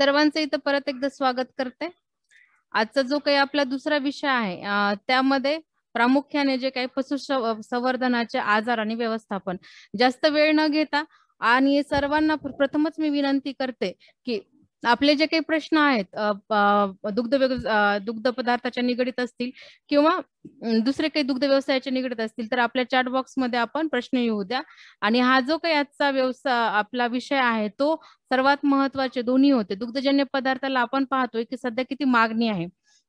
सर्वांचं इथं परत एकदा स्वागत करते आजचा जो काही आपला दुसरा विषय आहे त्यामध्ये प्रामुख्याने जे काही पशु संवर्धनाचे आजार आणि व्यवस्थापन जास्त वेळ न घेता आणि सर्वांना प्रथमच मी विनंती करते की आपले जे काही प्रश्न आहेत दुग्ध दुग्ध पदार्थाच्या निगडीत असतील किंवा दुसरे काही दुग्ध व्यवसायाच्या निगडीत असतील तर आपल्या चॅट मध्ये आपण प्रश्न येऊ द्या आणि हा जो काही आजचा व्यवसाय आपला विषय आहे तो सर्वात महत्वाचे दोन्ही होते दुग्धजन्य पदार्थाला आपण पाहतोय की सध्या किती मागणी आहे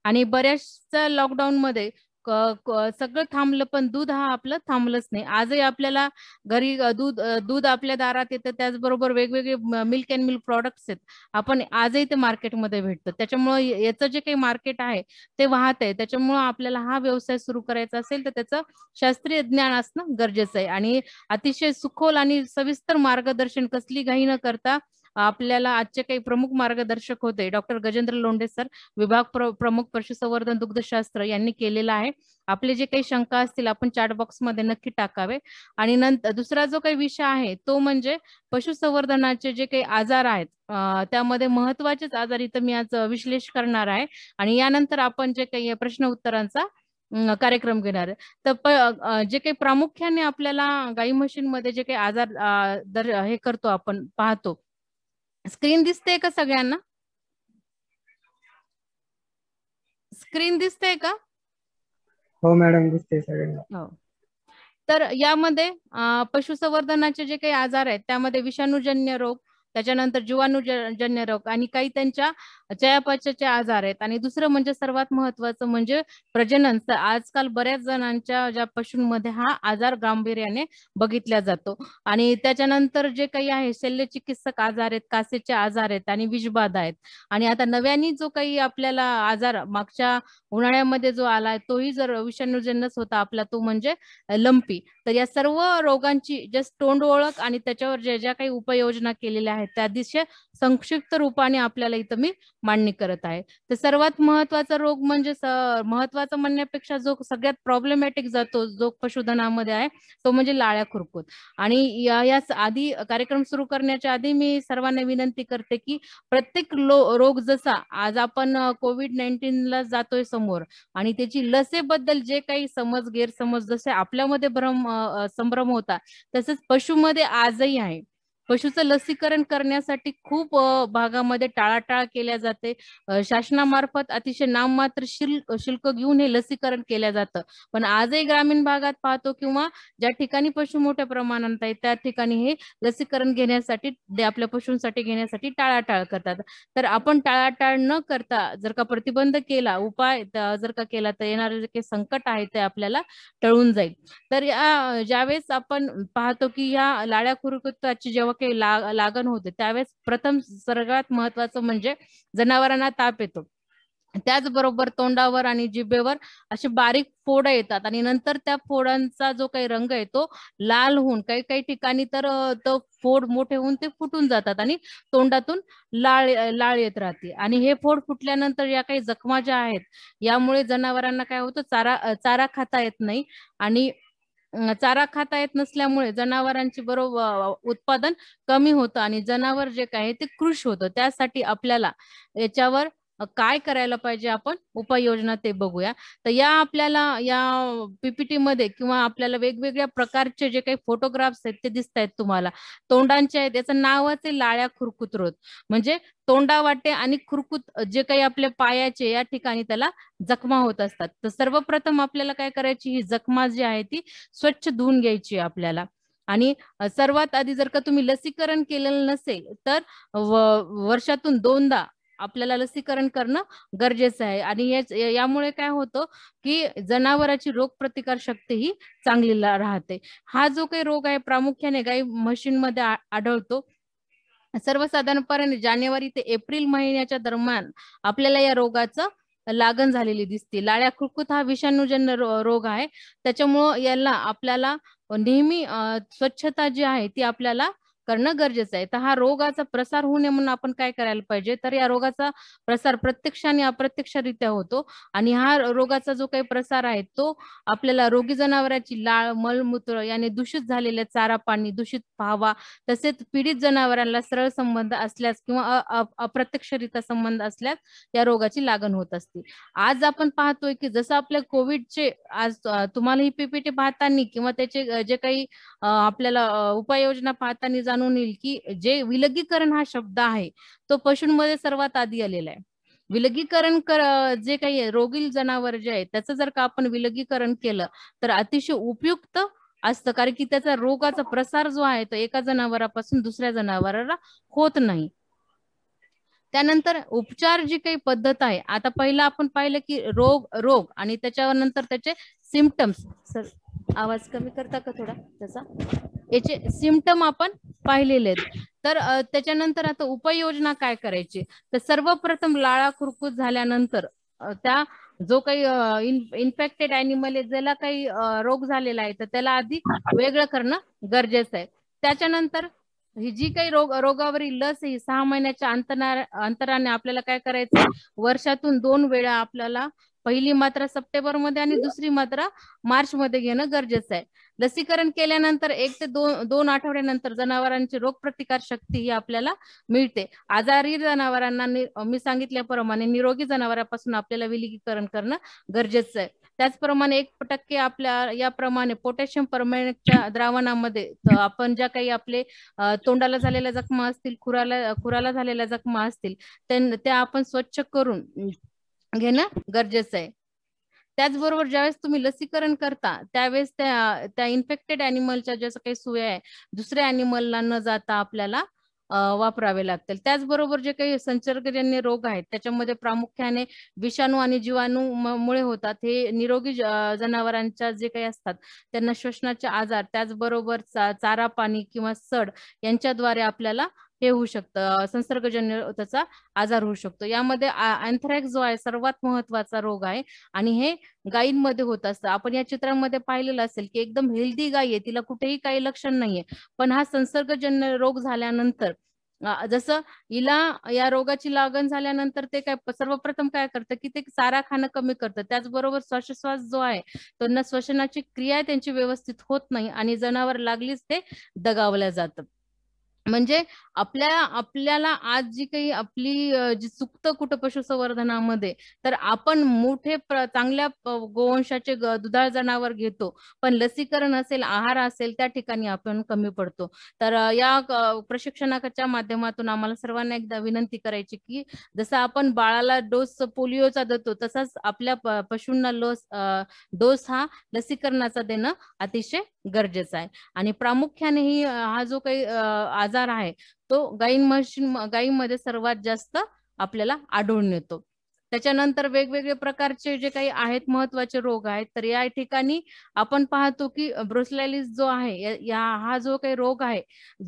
आणि बऱ्याचशा लॉकडाऊन मध्ये सगळं थांबलं पण दूध हा आपलं थांबलंच नाही आजही आपल्याला घरी दूध दूध आपल्या दारात येतं त्याचबरोबर वेगवेगळे मिल्क अँड मिल्क प्रॉडक्ट्स आहेत आपण आजही ते मार्केटमध्ये भेटतो त्याच्यामुळं याचं जे काही मार्केट आहे ते वाहत आहे त्याच्यामुळं आपल्याला हा व्यवसाय सुरू करायचा असेल तर त्याचं शास्त्रीय ज्ञान असणं गरजेचं आहे आणि अतिशय सुखोल आणि सविस्तर मार्गदर्शन कसली घाई न करता आपल्याला आजचे काही प्रमुख मार्गदर्शक होते डॉक्टर गजेंद्र लोंढे सर विभाग प्र, प्रमुख पशुसंवर्धन दुग्धशास्त्र यांनी केलेला आहे आपले जे काही शंका असतील आपण चॅट बॉक्समध्ये नक्की टाकावे आणि नंतर दुसरा जो काही विषय आहे तो म्हणजे पशुसंवर्धनाचे जे काही आजार आहेत त्यामध्ये महत्वाचेच आजार इथं मी आज विश्लेष करणार आहे आणि यानंतर आपण जे काही प्रश्न उत्तरांचा कार्यक्रम घेणार तर जे काही प्रामुख्याने आपल्याला गाई मध्ये जे काही आजार हे करतो आपण पाहतो स्क्रीन दिसते का सगळ्यांना स्क्रीन दिसते का हो मॅडम दिसते सगळ्यांना हो तर यामध्ये पशुसंवर्धनाचे जे काही आजार आहेत त्यामध्ये विषाणूजन्य रोग त्याच्यानंतर जीवाणूजन्य रोग आणि काही त्यांच्या चयापचयाचे आजार आहेत आणि दुसरं म्हणजे सर्वात महत्वाचं म्हणजे प्रजनन आजकाल बऱ्याच जणांच्या ज्या पशूंमध्ये हा आजार गांभीर्याने बघितला जातो आणि त्याच्यानंतर जे काही आहे शल्य चिकित्सक आजार आहेत कासेचे आजार आहेत आणि विषबाधा आहेत आणि आता नव्याने जो काही आपल्याला आजार मागच्या उन्हाळ्यामध्ये जो आला तोही जर विषाणूजन्यच होता आपला तो म्हणजे लंपी तर या सर्व रोगांची जस्ट तोंड ओळख आणि त्याच्यावर ज्या ज्या काही उपाययोजना केलेल्या आहेत त्या अतिशय संक्षिप्त रूपाने आपल्याला इथं मी मांडणी करत आहे तर सर्वात महत्वाचा रोग म्हणजे महत्वाचा म्हणण्यापेक्षा जो सगळ्यात प्रॉब्लेमॅटिक जातो जो पशुधनामध्ये आहे तो म्हणजे लाळ्या खुरकूत आणि या, आधी कार्यक्रम सुरू करण्याच्या आधी मी सर्वांना विनंती करते की प्रत्येक रोग जसा आज आपण कोविड नाईन्टीनला जातोय समोर आणि त्याची लसेबद्दल जे काही समज गैरसमज जसे आपल्यामध्ये भ्रम संभ्रम होता तसंच पशुमध्ये आजही आहे पशुचं लसीकरण करण्यासाठी खूप भागामध्ये टाळाटाळ केल्या जाते शासनामार्फत अतिशय नाममात्र शुल्क शुल्क घेऊन हे लसीकरण केल्या जातं पण आजही ग्रामीण भागात पाहतो किंवा ज्या ठिकाणी पशु मोठ्या प्रमाणात आहेत त्या ठिकाणी हे लसीकरण घेण्यासाठी आपल्या पशूंसाठी घेण्यासाठी टाळाटाळ करतात तर आपण टाळाटाळ न करता जर का प्रतिबंध केला उपाय जर का केला तर येणारे जे काही संकट आहे ते आपल्याला टळून जाईल तर या ज्यावेळेस आपण पाहतो की या लाड्या खुरकुताची जेव्हा लाग लागण होते त्यावेळेस प्रथम सर्वात महत्वाचं म्हणजे जनावरांना ताप येतो त्याचबरोबर तोंडावर आणि जिभेवर असे बारीक फोड येतात आणि नंतर त्या फोडांचा जो काही रंग आहे तो लाल होऊन काही काही ठिकाणी तर तो फोड मोठे होऊन ते फुटून जातात आणि तोंडातून लाळ लाळ येत राहते आणि हे फोड फुटल्यानंतर या काही जखमा ज्या आहेत यामुळे जनावरांना काय होतं चारा चारा खाता येत नाही आणि चारा खाता येत नसल्यामुळे जनावरांची बरोबर उत्पादन कमी होतं आणि जनावर जे काय ते कृष होतं त्यासाठी आपल्याला याच्यावर काय करायला पाहिजे आपण उपाययोजना ते बघूया तर या आपल्याला या पीपीटी मध्ये किंवा आपल्याला वेगवेगळ्या प्रकारचे जे काही फोटोग्राफ्स आहेत ते दिसत आहेत तुम्हाला तोंडांचे आहेत याचं नाव आहे लाळ्या खुरकुत रोत म्हणजे तोंडा वाटे आणि खुरकुत जे काही आपल्या पायाचे या ठिकाणी त्याला जखमा होत असतात तर सर्वप्रथम आपल्याला काय करायची ही जखमा जी आहे ती स्वच्छ धुवून घ्यायची आपल्याला आणि सर्वात आधी जर का तुम्ही लसीकरण केलेलं नसेल तर वर्षातून दोनदा आपल्याला लसीकरण करणं गरजेचं आहे आणि यामुळे काय होतं की जनावरांची रोग प्रतिकार शक्ती ही चांगली राहते हा जो काही रोग आहे प्रामुख्याने गाई म्हशींमध्ये आढळतो सर्वसाधारणपणे जानेवारी ते एप्रिल महिन्याच्या दरम्यान आपल्याला या रोगाचं लागण झालेली दिसते लाळ्या खुरकुत हा विषाणूजन्य रोग आहे त्याच्यामुळं याला आपल्याला नेहमी स्वच्छता जी आहे ती आपल्याला करणं गरजेचं आहे तर हा रोगाचा प्रसार होऊ नये म्हणून आपण काय करायला पाहिजे तर या रोगाचा प्रसार प्रत्यक्ष आणि अप्रत्यक्षरित्या होतो आणि हा रोगाचा जो काही प्रसार आहे तो आपल्याला रोगी जनावरांची लाळ मलमूत्र याने दूषित झालेल्या चारा पाणी दूषित पाहावा तसेच पीडित जनावरांना सरळ संबंध असल्यास किंवा अप्रत्यक्षरित्या संबंध असल्यास या रोगाची लागण होत असते आज आपण पाहतोय की जसं आपल्या कोविडचे आज तुम्हाला ही पीपीटी पाहताना किंवा त्याचे जे काही आपल्याला उपाययोजना पाहताना जाणून येईल की जे विलगीकरण हा शब्द आहे तो पशूंमध्ये सर्वात आधी आलेला आहे विलगीकरण कर जे काही रोगील जनावर जे आहे त्याचं जर का आपण विलगीकरण केलं तर अतिशय उपयुक्त असतं कारण की त्याचा रोगाचा प्रसार जो आहे तो एका जनावरापासून दुसऱ्या जनावराला होत नाही त्यानंतर उपचार जी काही पद्धत आहे आता पहिला आपण पाहिलं की रोग रोग आणि त्याच्यावर नंतर त्याचे सिमटम्स सर आवाज कमी करता का थोडा त्याचा याचे सिमटम आपण पाहिलेले आहेत तर त्याच्यानंतर आता उपाययोजना काय करायची तर सर्वप्रथम लाळा खुरकूत झाल्यानंतर त्या जो काही इन्फेक्टेड अॅनिमल आहे ज्याला काही रोग झालेला आहे तर त्याला आधी वेगळं करणं गरजेचं आहे त्याच्यानंतर ही जी काही रोग रोगावरील लस ही सहा महिन्याच्या अंतरा अंतराने आपल्याला काय करायचं वर्षातून दोन वेळा आपल्याला पहिली मात्रा सप्टेंबर मध्ये आणि दुसरी मात्रा मार्च मध्ये घेणं गरजेचं आहे लसीकरण केल्यानंतर एक ते दोन दोन आठवड्यानंतर जनावरांची रोगप्रतिकार शक्ती ही आपल्याला मिळते आजारी जनावरांना मी सांगितल्याप्रमाणे निरोगी जनावरांपासून आपल्याला विलगीकरण करणं गरजेचं आहे त्याचप्रमाणे एक टक्के आपल्या याप्रमाणे पोटॅशियम परमॅनेटच्या द्रावणामध्ये आपण ज्या काही आपले तोंडाला झालेल्या जखमा असतील खुराला खुराला झालेल्या जखमा असतील त्या आपण स्वच्छ करून घेणं गरजेचं आहे त्याचबरोबर ज्यावेळेस तुम्ही लसीकरण करता त्यावेळेस त्या त्या इन्फेक्टेड अॅनिमलच्या ज्या काही सुया आहे दुसऱ्या अॅनिमलला न जाता आपल्याला वापरावे लागतील त्याचबरोबर जे काही संसर्गजन्य रोग आहेत त्याच्यामध्ये प्रामुख्याने विषाणू आणि जीवाणू मुळे होतात हे निरोगी जनावरांच्या जे काही असतात त्यांना श्वसनाचे आजार त्याचबरोबर चारा पाणी किंवा सड यांच्याद्वारे आपल्याला हे होऊ शकतं संसर्गजन्य त्याचा आजार होऊ शकतो यामध्ये अँथ्रॅक्स जो आहे सर्वात महत्वाचा रोग आहे आणि हे गायींमध्ये होत असतं आपण या चित्रांमध्ये पाहिलेलं असेल की एकदम हेल्दी गाय आहे तिला कुठेही काही लक्षण नाहीये पण हा संसर्गजन्य रोग झाल्यानंतर जसं हिला या रोगाची लागण झाल्यानंतर ते काय सर्वप्रथम काय करतं की ते चारा खाणं कमी करतं त्याचबरोबर श्वासोश्वास जो आहे त्यांना श्वसनाची क्रिया त्यांची व्यवस्थित होत नाही आणि जनावर लागलीच ते दगावल्या जातं म्हणजे आपल्या आपल्याला आज जी काही आपली जी चुकतं कुठं पशुसंवर्धनामध्ये तर आपण मोठे चांगल्या गोवंशाचे दुधाळ जनावर घेतो पण लसीकरण असेल आहार असेल त्या ठिकाणी आपण कमी पडतो तर या प्रशिक्षणाच्या माध्यमातून आम्हाला सर्वांना एकदा विनंती करायची की जसं आपण बाळाला डोस पोलिओचा देतो तसाच आपल्या पशूंना लस डोस हा लसीकरणाचा देणं अतिशय गरजेचं आहे आणि प्रामुख्याने ही हा जो काही आजार आहे तो गाई मशीन मध्ये सर्वात जास्त आपल्याला आढळून येतो त्याच्यानंतर वेगवेगळे प्रकारचे जे काही आहेत महत्वाचे रोग आहेत तर या ठिकाणी आपण पाहतो की ब्रुसलॅलिस जो आहे या हा जो काही रोग आहे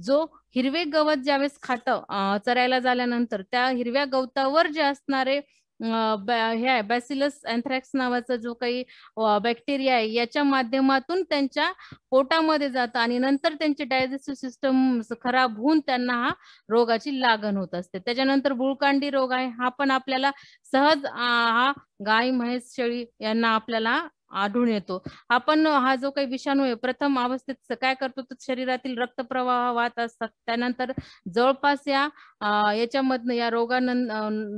जो हिरवे गवत ज्यावेळेस खातं चरायला झाल्यानंतर त्या हिरव्या गवतावर जे असणारे हे बॅसिलस अँथ्रॅक्स नावाचा जो काही बॅक्टेरिया आहे याच्या माध्यमातून त्यांच्या पोटामध्ये जातं आणि नंतर त्यांची डायजेस्टिव्ह सिस्टम खराब होऊन त्यांना हा रोगाची लागण होत असते त्याच्यानंतर बुळकांडी रोग आहे हा पण आपल्याला सहज हा गाय म्हैस शेळी यांना आपल्याला आढळून येतो आपण हा जो काही विषाणू आहे प्रथम अवस्थेत काय करतो तर शरीरातील रक्तप्रवाह वाहत असतात त्यानंतर जवळपास या याच्यामधनं या रोगान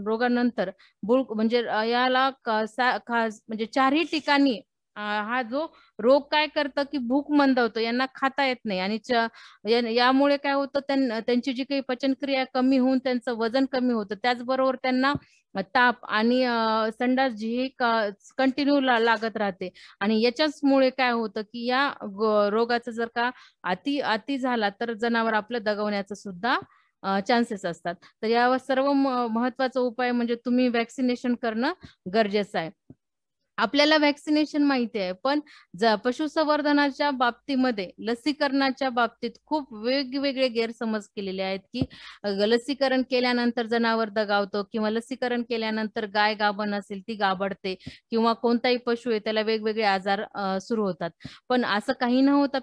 रोगानंतर बुळ म्हणजे याला म्हणजे चारही ठिकाणी हा जो रोग काय करतो की भूक मंदवतो यांना खाता येत नाही आणि यामुळे काय होतं त्यांची जी काही पचनक्रिया कमी होऊन त्यांचं वजन कमी होतं त्याचबरोबर त्यांना ताप आणि संडास जी कंटिन्यू लागत राहते आणि याच्याचमुळे काय होतं की या रोगाचं जर का अति अति झाला तर जनावर आपलं दगवण्याचा सुद्धा चान्सेस असतात तर यावर सर्व महत्वाचा उपाय म्हणजे तुम्ही वॅक्सिनेशन करणं गरजेचं आहे आपल्याला व्हॅक्सिनेशन माहिती आहे पण पशुसंवर्धनाच्या बाबतीमध्ये लसीकरणाच्या बाबतीत खूप वेगवेगळे गैरसमज केलेले आहेत की लसीकरण केल्यानंतर जनावर दगावतो किंवा लसीकरण केल्यानंतर गाय गाभण असेल ती गाभडते किंवा कोणताही पशु आहे त्याला वेगवेगळे आजार सुरू होतात पण असं काही न होता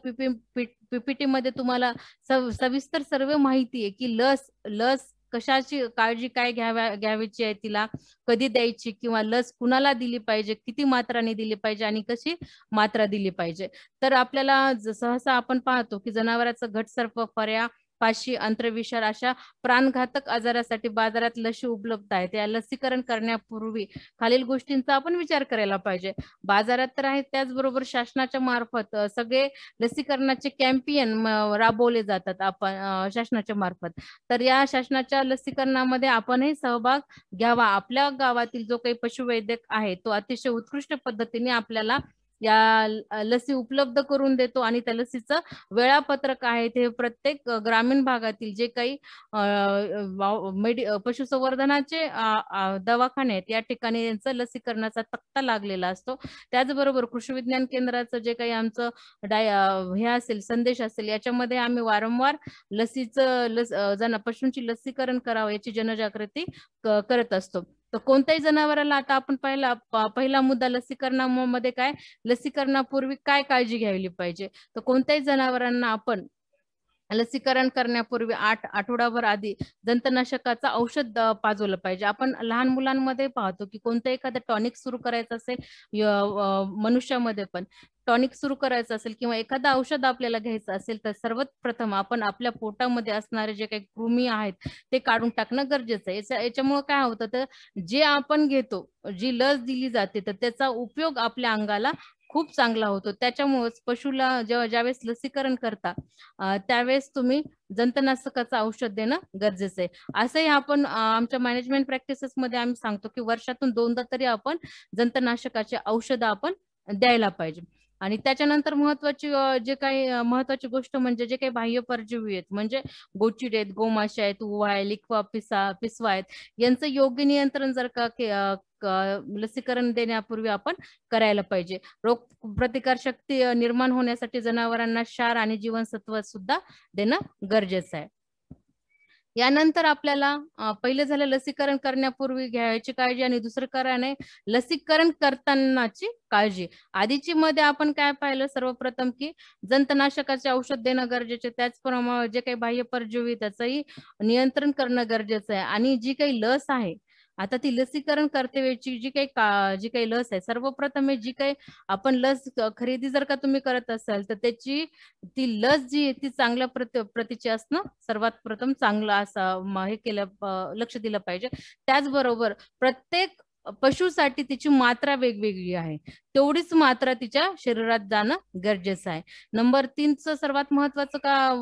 पीपीटी मध्ये तुम्हाला सविस्तर सर्व माहिती आहे की लस लस कशाची काळजी काय घ्याव्या घ्यावीची आहे तिला कधी द्यायची किंवा लस कुणाला दिली पाहिजे किती मात्राने दिली पाहिजे आणि कशी मात्रा दिली पाहिजे तर आपल्याला सहसा आपण पाहतो की जनावरांचा घटसर्प फऱ्या पाशी अंत्रविषार अशा प्राणघातक आजारासाठी बाजारात लशी उपलब्ध आहेत या लसीकरण करण्यापूर्वी खालील गोष्टींचा आपण विचार करायला पाहिजे बाजारात तर आहे त्याचबरोबर शासनाच्या मार्फत सगळे लसीकरणाचे कॅम्पियन राबवले जातात आपण शासनाच्या मार्फत तर या शासनाच्या लसीकरणामध्ये आपणही सहभाग घ्यावा आपल्या गावातील जो काही पशुवैद्यक आहे तो अतिशय उत्कृष्ट पद्धतीने आपल्याला या लसी उपलब्ध करून देतो आणि त्या लसीचं वेळापत्रक आहे ते प्रत्येक ग्रामीण भागातील जे काही पशुसंवर्धनाचे दवाखाने आहेत या ठिकाणी यांचा लसीकरणाचा तक्ता लागलेला असतो त्याचबरोबर कृषी विज्ञान केंद्राचं जे काही आमचं डाय हे असेल संदेश असेल याच्यामध्ये आम्ही वारंवार लसीचं लस जण पशूंची लसीकरण करावं याची जनजागृती करत असतो तर कोणत्याही जनावराला आता आपण पहिला पहिला मुद्दा लसीकरणामध्ये काय लसीकरणापूर्वी काय काळजी घ्यावी पाहिजे तर कोणत्याही जनावरांना आपण लसीकरण करण्यापूर्वी आठ आठवडाभर आधी दंतनाशकाचं औषध पाजवलं पाहिजे आपण लहान मुलांमध्ये पाहतो की कोणतं एखादं टॉनिक सुरू करायचं असेल मनुष्यामध्ये पण टॉनिक सुरू करायचं असेल किंवा एखादा औषध आपल्याला घ्यायचं असेल तर सर्वात प्रथम आपण आपल्या पोटामध्ये असणारे जे काही कृमी आहेत ते काढून टाकणं गरजेचं आहे याच्यामुळे काय होतं तर जे आपण घेतो जी लस दिली जाते तर त्याचा उपयोग आपल्या अंगाला खूप चांगला होतो त्याच्यामुळेच पशुला जेव्हा ज्यावेळेस लसीकरण करता त्यावेळेस तुम्ही जंतनाशकाचं औषध देणं गरजेचं आहे असंही आपण आमच्या मॅनेजमेंट प्रॅक्टिसेस मध्ये आम्ही सांगतो की वर्षातून दोनदा तरी आपण जंतनाशकाचे औषध आपण द्यायला पाहिजे आणि त्याच्यानंतर महत्वाची जे काही महत्वाची गोष्ट म्हणजे जे काही बाह्य परजीवी आहेत म्हणजे गोचिड आहेत गोमाशा आहेत उवा आहे लिखवा पिसा पिसवा आहेत यांचं योग्य नियंत्रण जर का लसीकरण देण्यापूर्वी आपण करायला पाहिजे रोग प्रतिकार शक्ती निर्माण होण्यासाठी जनावरांना क्षार आणि जीवनसत्व सुद्धा देणं गरजेचं आहे यानंतर आपल्याला पहिलं झालं लसीकरण करण्यापूर्वी घ्यायची काळजी आणि दुसरं कारण लसीकरण करतानाची काळजी आधीची मध्ये आपण काय पाहिलं सर्वप्रथम की जंतनाशकाचे औषध देणं गरजेचे त्याचप्रमाणे जे काही बाह्य परजीवी त्याचंही नियंत्रण करणं गरजेचं आहे आणि जी काही लस आहे आता ती लसीकरण वेळची जी काही जी काही लस आहे सर्वप्रथम जी काही आपण लस खरेदी जर का तुम्ही करत असाल तर त्याची ती लस जी आहे ती चांगल्या प्रति प्रतीची असणं सर्वात प्रथम चांगलं असं हे केलं लक्ष दिलं पाहिजे त्याचबरोबर प्रत्येक पशुसाठी तिची मात्रा वेगवेगळी आहे तेवढीच मात्रा तिच्या शरीरात जाणं गरजेचं आहे नंबर तीनचं सर्वात महत्वाचं का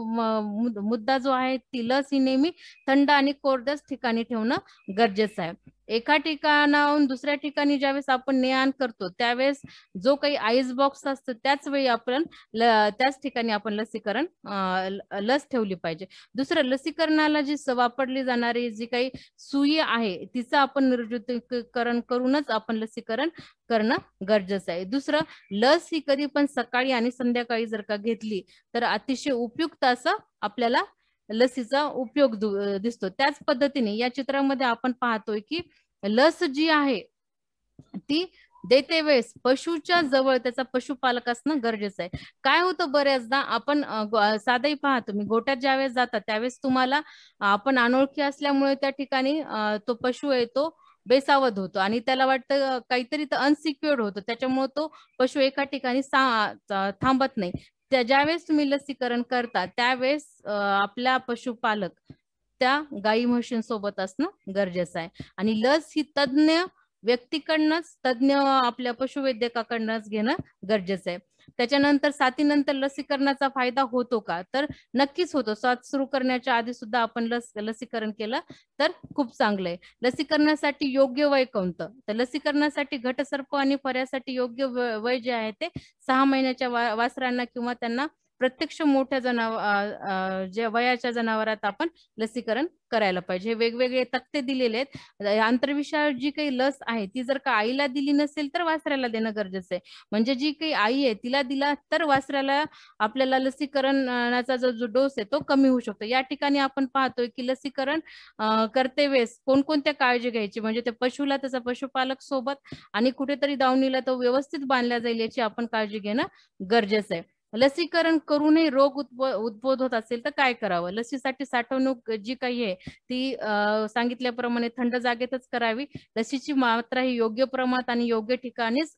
मुद्दा जो आहे ती लस ही नेहमी थंड आणि कोरड्याच ठिकाणी ठेवणं गरजेचं आहे एका ठिकाणाहून दुसऱ्या ठिकाणी ज्यावेळेस आपण ने आण करतो त्यावेळेस जो काही आईस बॉक्स असतो त्याच वेळी आपण त्याच ठिकाणी आपण लसीकरण लस ठेवली पाहिजे दुसरं लसीकरणाला जी वापरली जाणारी जी काही सुई आहे तिचं आपण निर्जुतीकरण करूनच आपण लसीकरण करणं गरजेचं आहे दुसरं लस ही कधी पण सकाळी आणि संध्याकाळी जर का घेतली तर अतिशय उपयुक्त असं आपल्याला लसीचा उपयोग दिसतो त्याच पद्धतीने या चित्रामध्ये आपण पाहतोय की लस जी आहे ती देते वेळेस पशुच्या जवळ त्याचा पशुपालक असणं गरजेचं आहे काय होतं बऱ्याचदा आपण साधाही पाहतो मी गोट्यात ज्यावेळेस जाता त्यावेळेस तुम्हाला आपण अनोळखी असल्यामुळे त्या ठिकाणी तो पशु येतो बेसावध होतो आणि त्याला वाटतं काहीतरी तर अनसिक्युअर्ड होतं त्याच्यामुळे तो पशु एका ठिकाणी थांबत नाही त्या ज्यावेळेस तुम्ही लसीकरण करता त्यावेळेस आपल्या पशुपालक त्या गाई म्हशींसोबत असणं गरजेचं आहे आणि लस ही तज्ज्ञ व्यक्तीकडनंच तज्ज्ञ आपल्या पशुवैद्यकाकडनंच घेणं गरजेचं आहे त्याच्यानंतर साथीनंतर लसीकरणाचा फायदा होतो का तर नक्कीच होतो साथ सुरू करण्याच्या आधी सुद्धा आपण लस लसीकरण केलं तर खूप चांगलं आहे लसीकरणासाठी योग्य वय कोणतं तर लसीकरणासाठी घटसर्प आणि फऱ्यासाठी योग्य वय जे आहे ते सहा महिन्याच्या वासरांना किंवा त्यांना प्रत्यक्ष मोठ्या जनावर वयाच्या जनावरात आपण लसीकरण करायला पाहिजे वेगवेगळे तक्ते दिलेले आहेत आंतरविषाळ जी काही लस आहे ती जर का आईला दिली नसेल तर वासऱ्याला देणं गरजेचं आहे म्हणजे जी काही आई आहे तिला दिला तर वासऱ्याला आपल्याला लसीकरणाचा जो जो डोस आहे तो कमी होऊ शकतो या ठिकाणी आपण पाहतोय की लसीकरण करते वेळेस कोणकोणत्या काळजी घ्यायची म्हणजे त्या पशुला त्याचा पशुपालक सोबत आणि कुठेतरी दावणीला तो व्यवस्थित बांधला जाईल याची आपण काळजी घेणं गरजेचं आहे लसीकरण करूनही रोग उद्भवत होत असेल तर काय करावं लसीसाठी साठवणूक जी काही आहे ती सांगितल्याप्रमाणे थंड जागेतच करावी लसीची मात्रा ही योग्य प्रमाणात आणि योग्य ठिकाणीच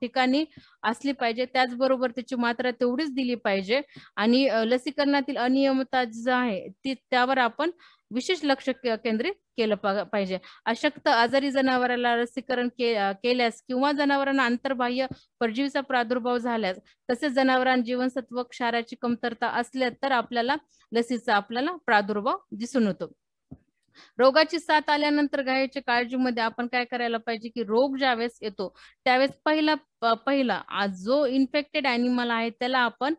ठिकाणी असली पाहिजे त्याचबरोबर त्याची मात्रा तेवढीच दिली पाहिजे आणि लसीकरणातील अनियमितता जी आहे ती त्यावर आपण विशेष लक्ष केंद्रित केलं पाहिजे अशक्त आजारी जनावराला लसीकरण केल्यास किंवा जनावरांना आंतरबाह्य परजीवीचा प्रादुर्भाव झाल्यास तसेच जनावरांना जीवनसत्व क्षाराची कमतरता असल्यास तर आपल्याला लसीचा आपल्याला प्रादुर्भाव दिसून होतो रोगाची साथ आल्यानंतर गायीच्या काळजीमध्ये आपण काय करायला पाहिजे की रोग ज्यावेळेस येतो त्यावेळेस पहिला पहिला जो इन्फेक्टेड अॅनिमल आहे त्याला आपण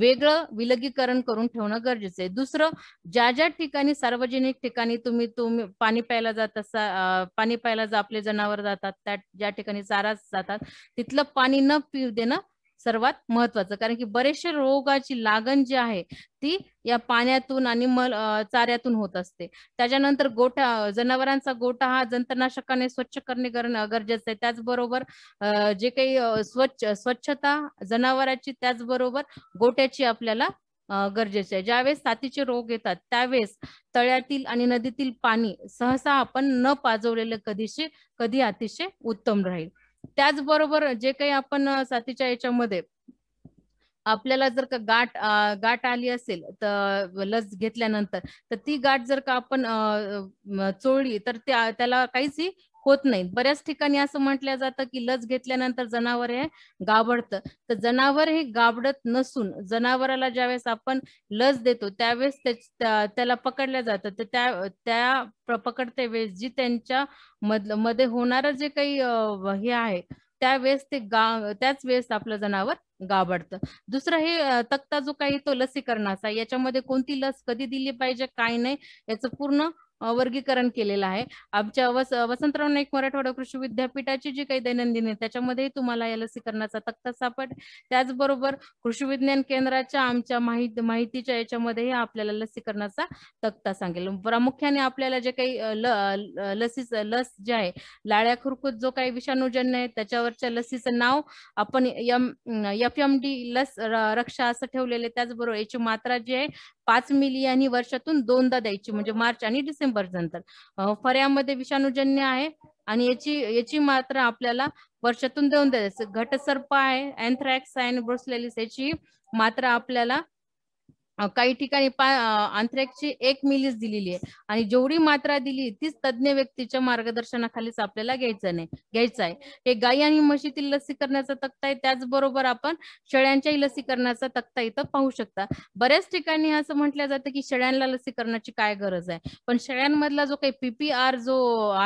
वेगळं विलगीकरण करून ठेवणं गरजेचं आहे दुसरं ज्या ज्या ठिकाणी सार्वजनिक ठिकाणी तुम्ही तुम्ही पाणी प्यायला जात असा पाणी प्यायला आपले जनावर जातात त्या ज्या ठिकाणी चारा जातात तिथलं पाणी न पिऊ देणं सर्वात महत्वाचं कारण की बरेचसे रोगाची लागण जी आहे ती या पाण्यातून आणि मल चाऱ्यातून होत असते त्याच्यानंतर गोठा जनावरांचा गोठा हा जंतनाशकाने स्वच्छ करणे गरजेचं आहे त्याचबरोबर जे काही स्वच्छ स्वच्छता जनावरांची त्याचबरोबर गोट्याची आपल्याला गरजेचे आहे ज्यावेळेस साथीचे रोग येतात त्यावेळेस तळ्यातील आणि नदीतील पाणी सहसा आपण न पाजवलेलं कधीशी कधी अतिशय उत्तम राहील त्याचबरोबर जे काही आपण साथीच्या याच्यामध्ये आपल्याला जर का गाठ गाठ आली असेल तर लस घेतल्यानंतर तर ती गाठ जर का आपण चोळली तर त्याला काहीच होत नाहीत बऱ्याच ठिकाणी असं म्हटलं जातं की लस घेतल्यानंतर जनावर हे गाबडतं तर जनावर हे गाबडत नसून जनावराला ज्यावेळेस आपण लस देतो त्यावेळेस त्याला पकडल्या जातं तर त्या त्या पकडते वेळेस जी त्यांच्या मध्ये होणारं जे काही हे आहे त्यावेळेस ते गा त्याच वेळेस आपलं जनावर गाबडतं दुसरं हे तक्ता जो काही तो लसीकरणाचा याच्यामध्ये कोणती लस कधी दिली पाहिजे काय नाही याचं पूर्ण वर्गीकरण केलेलं आहे आमच्या वस वसंतराव नाईक मराठवाडा कृषी विद्यापीठाची जी काही दैनंदिन आहे त्याच्यामध्ये तुम्हाला या लसीकरणाचा तक्ता सापड त्याचबरोबर कृषी विज्ञान केंद्राच्या आमच्या माहितीच्या याच्यामध्येही आपल्याला लसीकरणाचा तक्ता सांगेल प्रामुख्याने आपल्याला जे काही लसीच लस जे आहे लाळ्या खुरकुत जो काही विषाणूजन्य आहे त्याच्यावरच्या लसीचं नाव आपण एम एफ लस रक्षा असं ठेवलेले त्याचबरोबर याची मात्रा जी आहे पाच मिली आणि वर्षातून दोनदा द्यायची म्हणजे मार्च आणि डिसेंबर नंतर फऱ्यामध्ये विषाणूजन्य आहे आणि याची याची मात्रा आपल्याला वर्षातून दोनदा द्यायची घटसर्प आहे अँथ्रॅक्स आहे ब्रोसलेलिस याची मात्रा आपल्याला काही ठिकाणी आंथ्रॅकची एक मिलीच दिलेली आहे आणि जेवढी मात्रा दिली तीच तज्ज्ञ व्यक्तीच्या मार्गदर्शनाखालीच आपल्याला घ्यायचं नाही घ्यायचं आहे हे गायी आणि म्हशीतील लसीकरणाचा तक्ता आहे त्याचबरोबर आपण शेळ्यांच्याही लसीकरणाचा तक्ता इथं पाहू शकता बऱ्याच ठिकाणी असं म्हटलं जातं की शेळ्यांना लसीकरणाची काय गरज आहे पण शेळ्यांमधला जो काही पीपीआर जो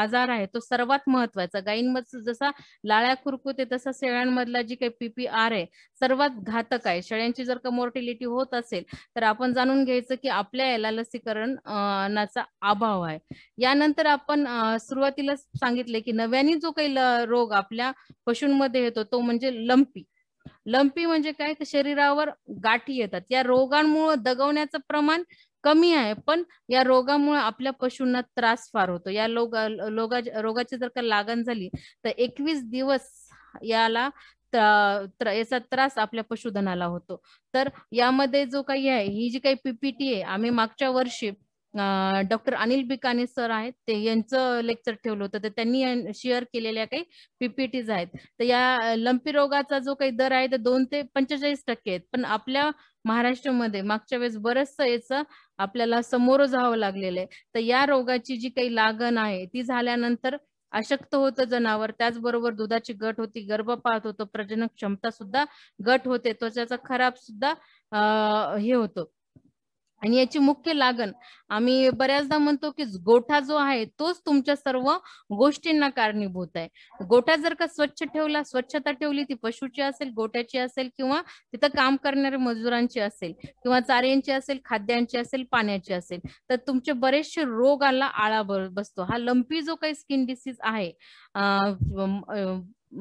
आजार आहे तो सर्वात महत्वाचा गायींमध्ये जसा लाळ्या खुरकुते तसा शेळ्यांमधला जी काही पीपीआर आहे सर्वात घातक आहे शेळ्यांची जर मोर्टिलिटी होत असेल तर तर आपण जाणून घ्यायचं की आपल्या याला लसीकरणाचा अभाव आहे यानंतर आपण सुरुवातीला सांगितले की नव्याने जो काही रोग आपल्या पशूंमध्ये येतो तो म्हणजे लंपी लंपी म्हणजे काय तर शरीरावर गाठी येतात या रोगांमुळे दगवण्याचं प्रमाण कमी आहे पण या रोगामुळे आपल्या पशूंना त्रास फार होतो या लोग, लोगा रोगाची जर का लागण झाली तर एकवीस दिवस याला याचा त्रास आपल्या पशुधनाला होतो तर यामध्ये जो काही आहे ही जी काही पीपीटी आहे आम्ही मागच्या वर्षी डॉक्टर अनिल बिकाने सर आहेत ते यांचं लेक्चर ठेवलं होतं तर त्यांनी शेअर केलेल्या काही पीपीटीज आहेत तर या लंपी रोगाचा जो काही दर आहे तर दोन ते पंचेचाळीस टक्के आहेत पण आपल्या महाराष्ट्रामध्ये मागच्या वेळेस बरचसं याचं आपल्याला समोर जावं लागलेलं आहे तर या रोगाची जी काही लागण आहे ती झाल्यानंतर अशक्त होतं जनावर त्याचबरोबर दुधाची गट होती गर्भपात होतो प्रजनन क्षमता सुद्धा गट होते त्वचाचा खराब सुद्धा हे होतो आणि याची मुख्य लागण आम्ही बऱ्याचदा म्हणतो की गोठा जो आहे तोच तुमच्या सर्व गोष्टींना कारणीभूत आहे गोठा जर का स्वच्छ ठेवला स्वच्छता ठेवली ती पशुची असेल गोठ्याची असेल किंवा तिथं काम करणाऱ्या मजुरांची असेल किंवा चाऱ्यांची असेल खाद्यांची असेल पाण्याची असेल तर तुमचे बरेचसे रोगाला आळा बसतो हा लंपी जो काही स्किन डिसीज आहे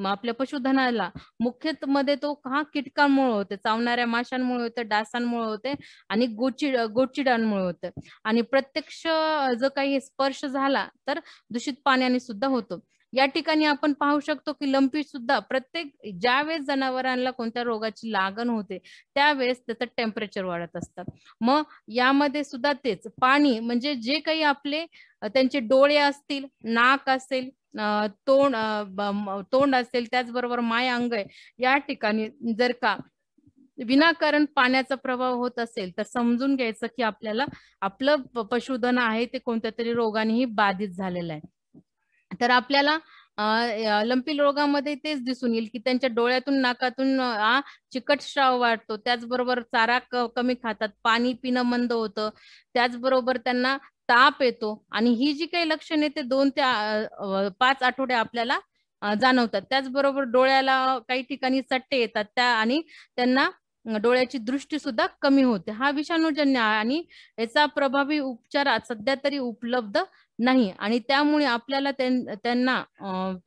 आपल्या पशुधनाला मुख्यत मध्ये तो हा कीटकांमुळे होते चावणाऱ्या माशांमुळे होते डासांमुळे होते आणि गोचिड गोचिडांमुळे होते आणि प्रत्यक्ष जर काही स्पर्श झाला तर दूषित पाण्याने सुद्धा होतो या ठिकाणी आपण पाहू शकतो की लंपी सुद्धा प्रत्येक ज्यावेळेस जनावरांना कोणत्या रोगाची लागण होते त्यावेळेस त्याचं टेम्परेचर वाढत असतात मग यामध्ये सुद्धा तेच पाणी म्हणजे जे काही आपले त्यांचे डोळे असतील नाक असेल तोंड तोंड असेल त्याचबरोबर माय अंग आहे या ठिकाणी जर का विनाकारण पाण्याचा प्रभाव होत असेल तर समजून घ्यायचं की आपल्याला आपलं पशुधन आहे ते कोणत्या तरी रोगानेही बाधित झालेलं आहे तर आपल्याला लंपी रोगामध्ये तेच दिसून येईल की त्यांच्या डोळ्यातून नाकातून चिकट श्राव वाढतो त्याचबरोबर चारा कमी खातात पाणी पिणं मंद होतं त्याचबरोबर त्यांना ताप येतो आणि ही जी काही लक्षणे ते दोन ते पाच आठवडे आपल्याला जाणवतात त्याचबरोबर डोळ्याला काही ठिकाणी चट्टे येतात त्या आणि त्यांना डोळ्याची दृष्टी सुद्धा कमी होते हा विषाणूजन्य आहे आणि याचा प्रभावी उपचार सध्या तरी उपलब्ध नाही आणि त्यामुळे आपल्याला त्यांना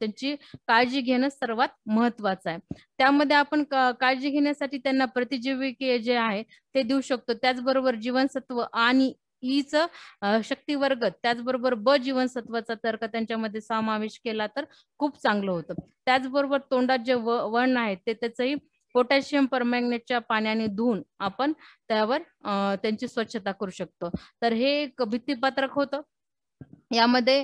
त्यांची काळजी घेणं सर्वात महत्वाचं आहे त्यामध्ये आपण काळजी घेण्यासाठी त्यांना प्रतिजीविके जे आहे ते देऊ शकतो त्याचबरोबर जीवनसत्व आणि ईच शक्ती वर्ग त्याचबरोबर ब जीवनसत्वाचा तर्क त्यांच्यामध्ये समावेश केला तर खूप चांगलं होतं त्याचबरोबर तोंडात जे वण आहे ते त्याचंही पोटॅशियम परमॅग्नेटच्या पाण्याने धुवून आपण त्यावर त्यांची स्वच्छता करू शकतो तर हे एक भीतीपात्रक होतं यामध्ये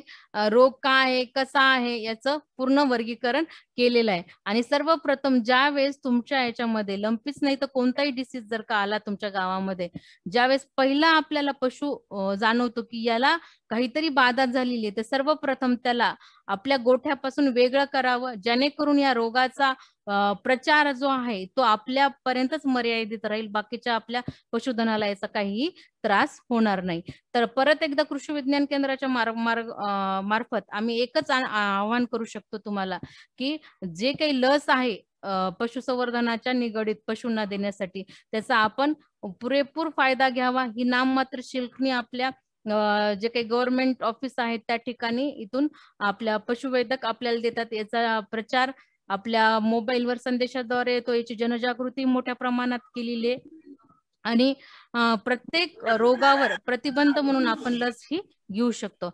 रोग का आहे कसा आहे याचं पूर्ण वर्गीकरण केलेलं आहे आणि सर्वप्रथम ज्या वेळेस तुमच्या याच्यामध्ये लंपीस नाही तर कोणताही डिसीज जर का आला तुमच्या गावामध्ये ज्यावेळेस पहिला आपल्याला पशु जाणवतो की याला काहीतरी बाधा झालेली आहे तर सर्वप्रथम त्याला आपल्या गोठ्यापासून वेगळं करावं जेणेकरून या रोगाचा प्रचार जो आहे तो आपल्यापर्यंतच मर्यादित राहील बाकीच्या आपल्या पशुधनाला याचा काहीही त्रास होणार नाही तर परत एकदा कृषी विज्ञान केंद्राच्या मार्ग मार्ग मार्फत आम्ही एकच आवाहन करू शकतो तुम्हाला की जे काही लस आहे पशुसंवर्धनाच्या निगडीत पशूंना देण्यासाठी त्याचा आपण पुरेपूर फायदा घ्यावा ही नाममात्र शिल्कनी आपल्या जे काही गव्हर्नमेंट ऑफिस आहेत त्या ठिकाणी इथून आपल्या पशुवैद्यक आपल्याला देतात याचा प्रचार आपल्या मोबाईलवर संदेशाद्वारे तो याची जनजागृती मोठ्या प्रमाणात केलेली आहे आणि प्रत्येक रोगावर प्रतिबंध म्हणून आपण लस ही घेऊ शकतो